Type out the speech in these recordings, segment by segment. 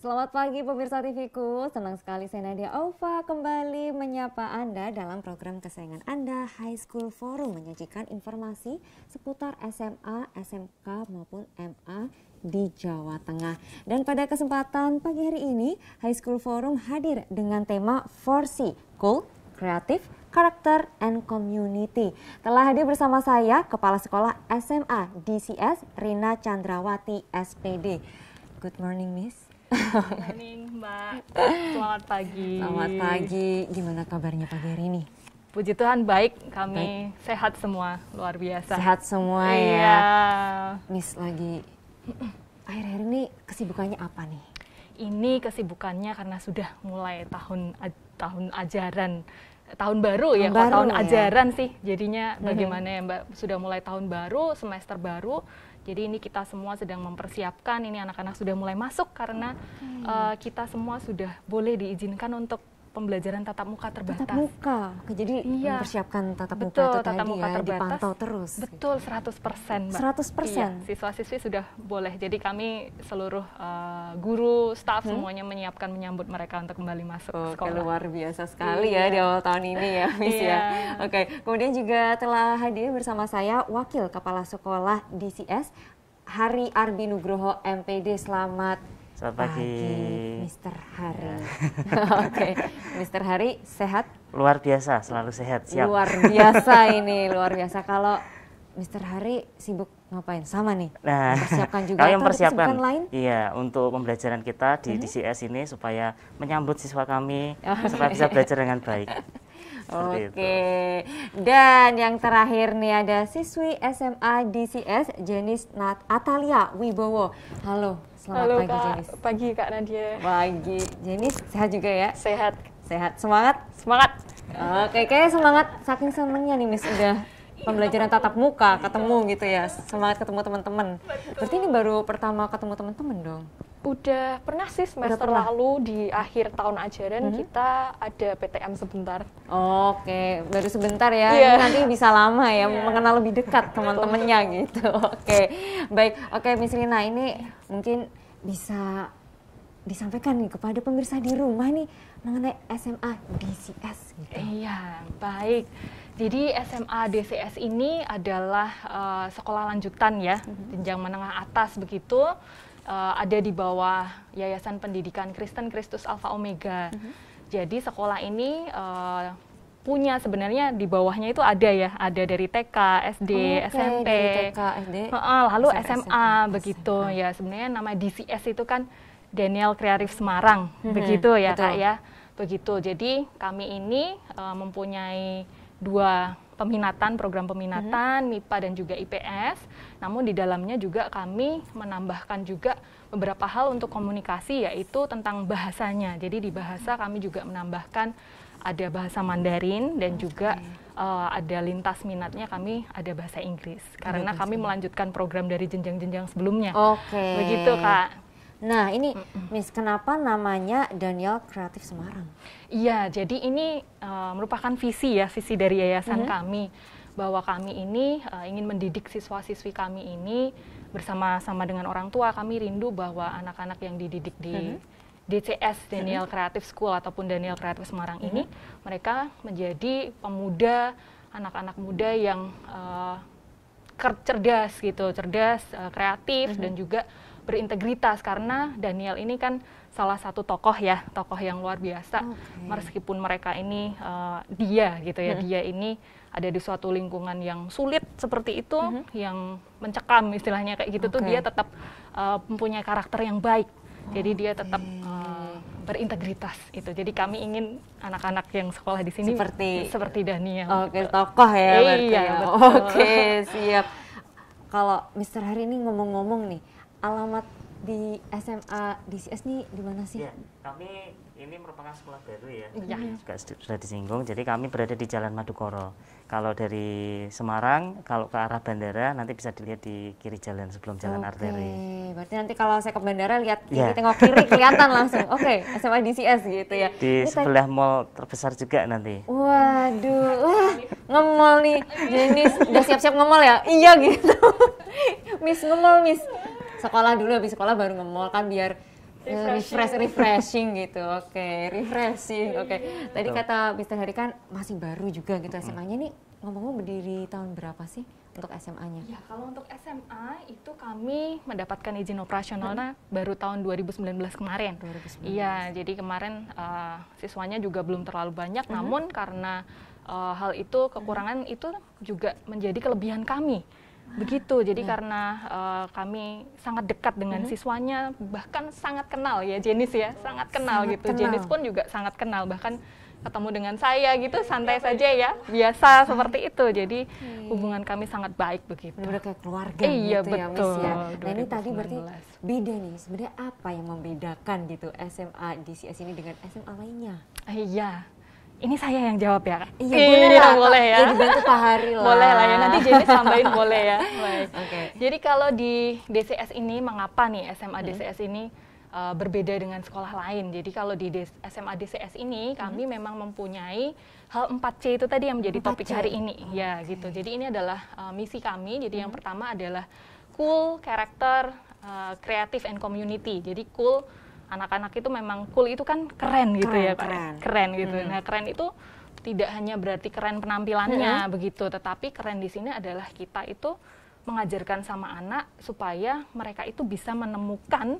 Selamat pagi pemirsa TVku, senang sekali saya Nadia Ova kembali menyapa Anda dalam program kesayangan Anda High School Forum menyajikan informasi seputar SMA, SMK maupun MA di Jawa Tengah. Dan pada kesempatan pagi hari ini High School Forum hadir dengan tema 4C, Cool, Kreatif, Karakter, and Community. Telah hadir bersama saya Kepala Sekolah SMA DCS Rina Chandrawati SPD. Good morning, Miss. Mbak, selamat pagi. Selamat pagi, gimana kabarnya pagi hari ini? Puji Tuhan baik, kami baik. sehat semua, luar biasa. Sehat semua ya. iya. Miss lagi, akhir-akhir ini kesibukannya apa nih? Ini kesibukannya karena sudah mulai tahun tahun ajaran tahun baru ya, tahun ya, baru, tahun ya. ajaran sih. Jadinya mm-hmm. bagaimana ya Mbak, sudah mulai tahun baru, semester baru. Jadi ini kita semua sedang mempersiapkan, ini anak-anak sudah mulai masuk karena hmm. uh, kita semua sudah boleh diizinkan untuk pembelajaran tatap muka terbatas. Tatap muka. Oke, jadi iya. mempersiapkan tatap muka betul, itu tatap tadi muka ya, terbatas, dipantau terus. Betul, 100 persen. 100 persen? Iya, siswa-siswi sudah boleh. Jadi kami seluruh uh, guru, staff hmm? semuanya menyiapkan menyambut mereka untuk kembali masuk oh, sekolah. Luar biasa sekali ya iya. ya di awal tahun ini ya, Miss ya. iya. ya. Oke, kemudian juga telah hadir bersama saya Wakil Kepala Sekolah DCS, Hari Arbi Nugroho MPD. Selamat Selamat pagi. pagi Mister Hari. Ya. Oke, okay. Mister Hari sehat? Luar biasa, selalu sehat, siap. Luar biasa ini, luar biasa. Kalau Mister Hari sibuk ngapain? Sama nih. Nah, persiapkan juga kami persiapkan lain? Iya, untuk pembelajaran kita di -hmm. DCS ini supaya menyambut siswa kami okay. Oh, supaya iya. bisa belajar dengan baik. Oke. Dan yang terakhir nih ada siswi SMA DCS jenis Nat Atalia Wibowo. Halo, Selamat Halo, pagi, Kak. Jenis. Pagi, Kak Nadia. Pagi. Jenis, sehat juga ya? Sehat. Sehat. Semangat? Semangat. Oke, kayaknya semangat. Saking senangnya nih, Miss. Udah pembelajaran tatap muka, ketemu gitu ya. Semangat ketemu teman-teman. Berarti ini baru pertama ketemu teman-teman dong? Udah pernah sih semester pernah. lalu di akhir tahun ajaran -hmm. kita ada PTM sebentar. Oke, baru sebentar ya. Yeah. nanti bisa lama ya yeah. mengenal lebih dekat teman-temannya gitu. Oke. Baik. Oke, okay, Miss Lina ini mungkin bisa disampaikan nih kepada pemirsa di rumah nih mengenai SMA DCS gitu. Iya, baik. Jadi SMA DCS ini adalah uh, sekolah lanjutan ya, mhm. jenjang menengah atas begitu uh, ada di bawah Yayasan Pendidikan Kristen Kristus Alfa Omega. Mm -hmm. Jadi sekolah ini uh, punya sebenarnya di bawahnya itu ada ya, ada dari TK, SD, okay, oh, SMP, TK, SD, uh, lalu SMA, SMA begitu SMA. ya. Sebenarnya nama DCS itu kan Daniel Kreatif Semarang, mm -hmm. begitu ya Betul. kak ya, begitu. Jadi kami ini uh, mempunyai dua peminatan, program peminatan, hmm. MIPA dan juga IPS. Namun di dalamnya juga kami menambahkan juga beberapa hal untuk komunikasi yaitu tentang bahasanya. Jadi di bahasa kami juga menambahkan ada bahasa Mandarin dan juga uh, ada lintas minatnya kami ada bahasa Inggris karena kami melanjutkan program dari jenjang-jenjang sebelumnya. Oke. Okay. Begitu Kak. Nah ini mm Miss, kenapa namanya Daniel Kreatif Semarang? Iya, jadi ini uh, merupakan visi ya, visi dari yayasan mm -hmm. kami bahwa kami ini uh, ingin mendidik siswa-siswi kami ini bersama-sama dengan orang tua kami rindu bahwa anak-anak yang dididik di mm -hmm. DCS Daniel mm -hmm. Creative School ataupun Daniel Kreatif Semarang mm -hmm. ini mm-hmm. mereka menjadi pemuda, anak-anak muda yang uh, cerdas gitu, cerdas, uh, kreatif mm -hmm. dan juga berintegritas karena Daniel ini kan salah satu tokoh ya, tokoh yang luar biasa. Okay. Meskipun mereka ini uh, dia gitu ya, hmm. dia ini ada di suatu lingkungan yang sulit seperti itu, hmm. yang mencekam istilahnya kayak gitu okay. tuh dia tetap uh, mempunyai karakter yang baik. Oh, Jadi dia tetap uh, berintegritas itu. Jadi kami ingin anak-anak yang sekolah di sini seperti seperti Daniel. Oke, okay, gitu. tokoh ya. Iya, ya. Oke, okay, siap. Kalau Mister Hari ini ngomong-ngomong nih, alamat di SMA DCS nih di mana sih? Ya, kami ini merupakan sekolah baru ya. Iya. Juga hmm. sudah disinggung. Jadi kami berada di Jalan Madukoro. Kalau dari Semarang, kalau ke arah bandara nanti bisa dilihat di kiri jalan sebelum jalan okay. arteri. Berarti nanti kalau saya ke bandara lihat iya. kiri yeah. tengok kiri kelihatan langsung. Oke, okay, SMA DCS gitu ya. Di Ini sebelah mall terbesar juga nanti. Waduh, uh, ngemol nih. Jadi ini udah siap-siap ngemol ya? Iya gitu. miss ngemol, Miss sekolah dulu habis sekolah baru nge-mall kan biar eh, refreshing. refresh refreshing gitu oke okay. refreshing iya. oke okay. tadi kata Mister Hari kan masih baru juga gitu SMA-nya nih ngomong-ngomong berdiri tahun berapa sih untuk SMA-nya ya kalau untuk SMA itu kami mendapatkan izin operasionalnya hmm. baru tahun 2019 kemarin iya jadi kemarin uh, siswanya juga belum terlalu banyak hmm. namun karena uh, hal itu kekurangan hmm. itu juga menjadi kelebihan kami Begitu, jadi ya. karena uh, kami sangat dekat dengan hmm. siswanya, bahkan sangat kenal ya Jenis ya, sangat kenal sangat gitu. Kenal. Jenis pun juga sangat kenal, bahkan ketemu dengan saya gitu santai iya, saja ya iya. biasa iya. seperti itu jadi hmm. hubungan kami sangat baik begitu Sudah kayak keluarga iya, gitu betul. ya Miss ya nah ini tadi berarti beda nih sebenarnya apa yang membedakan gitu SMA di DCS ini dengan SMA lainnya iya ini saya yang jawab ya? Iya, iya, boleh, iya, boleh ya. Jadi ya, bantu Pak Hari lah. Boleh lah ya, nanti Jenny sambain boleh ya. Oke. Okay. Jadi kalau di DCS ini, mengapa nih SMA hmm. DCS ini uh, berbeda dengan sekolah lain? Jadi kalau di SMA DCS ini, hmm. kami memang mempunyai hal 4C itu tadi yang menjadi 4C. topik hari ini. Oh, ya okay. gitu, jadi ini adalah uh, misi kami. Jadi hmm. yang pertama adalah cool, karakter, uh, creative, and community. Jadi cool, anak-anak itu memang cool itu kan keren gitu keren, ya Pak. Ya? Keren, keren gitu. Hmm. Nah, keren itu tidak hanya berarti keren penampilannya hmm. begitu, tetapi keren di sini adalah kita itu mengajarkan sama anak supaya mereka itu bisa menemukan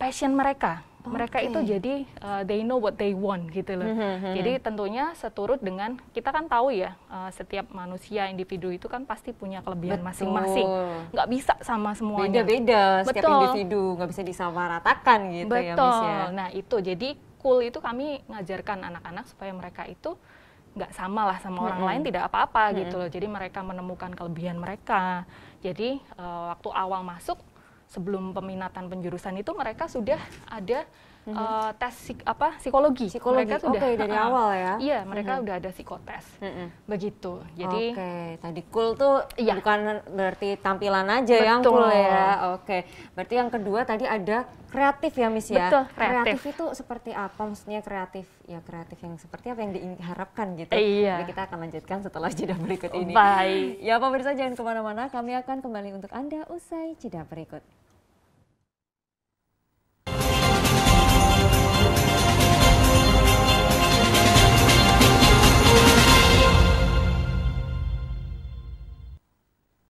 passion mereka. Mereka itu jadi uh, they know what they want gitu loh. Mm-hmm. Jadi hmm. tentunya seturut dengan kita kan tahu ya uh, setiap manusia individu itu kan pasti punya kelebihan masing-masing. Nggak bisa sama semuanya. Beda-beda setiap individu nggak bisa disamaratakan gitu Betul. Ya, ya Betul. Nah itu jadi cool itu kami ngajarkan anak-anak supaya mereka itu nggak sama lah sama orang -hmm. lain tidak apa-apa gitu -hmm. gitu loh. Jadi mereka menemukan kelebihan mereka. Jadi uh, waktu awal masuk sebelum peminatan penjurusan itu mereka sudah ada uh, tes psik apa psikologi. psikologi. Mereka sudah okay, dari uh, awal ya. Iya, mereka mm -hmm. udah ada psikotes. Mm -hmm. Begitu. Jadi Oke, okay. tadi cool tuh iya. bukan berarti tampilan aja ya, Betul. yang cool ya. Oke. Okay. Berarti yang kedua tadi ada kreatif ya Miss ya. Betul, kreatif. kreatif itu seperti apa? Maksudnya kreatif ya kreatif yang seperti apa yang diharapkan gitu. Iya. Jadi kita akan lanjutkan setelah jeda berikut ini. Bye. Ya pemirsa jangan kemana-mana, kami akan kembali untuk Anda usai jeda berikut.